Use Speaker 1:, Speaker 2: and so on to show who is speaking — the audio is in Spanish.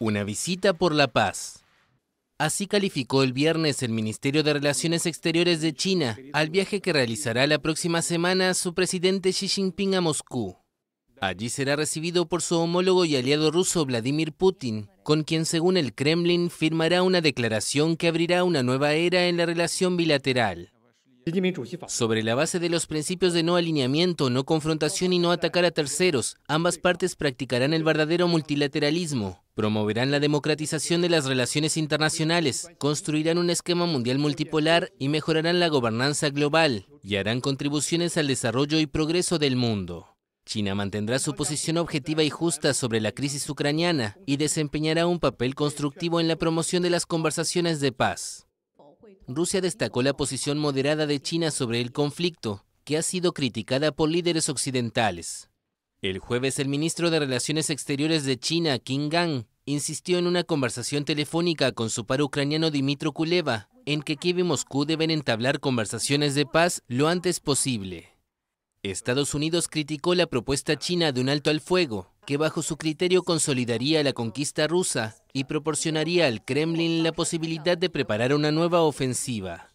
Speaker 1: Una visita por la paz. Así calificó el viernes el Ministerio de Relaciones Exteriores de China al viaje que realizará la próxima semana su presidente Xi Jinping a Moscú. Allí será recibido por su homólogo y aliado ruso Vladimir Putin, con quien según el Kremlin firmará una declaración que abrirá una nueva era en la relación bilateral. Sobre la base de los principios de no alineamiento, no confrontación y no atacar a terceros, ambas partes practicarán el verdadero multilateralismo, Promoverán la democratización de las relaciones internacionales, construirán un esquema mundial multipolar y mejorarán la gobernanza global y harán contribuciones al desarrollo y progreso del mundo. China mantendrá su posición objetiva y justa sobre la crisis ucraniana y desempeñará un papel constructivo en la promoción de las conversaciones de paz. Rusia destacó la posición moderada de China sobre el conflicto, que ha sido criticada por líderes occidentales. El jueves, el ministro de Relaciones Exteriores de China, Qin Gang, insistió en una conversación telefónica con su par ucraniano Dimitro Kuleva, en que Kiev y Moscú deben entablar conversaciones de paz lo antes posible. Estados Unidos criticó la propuesta china de un alto al fuego, que bajo su criterio consolidaría la conquista rusa y proporcionaría al Kremlin la posibilidad de preparar una nueva ofensiva.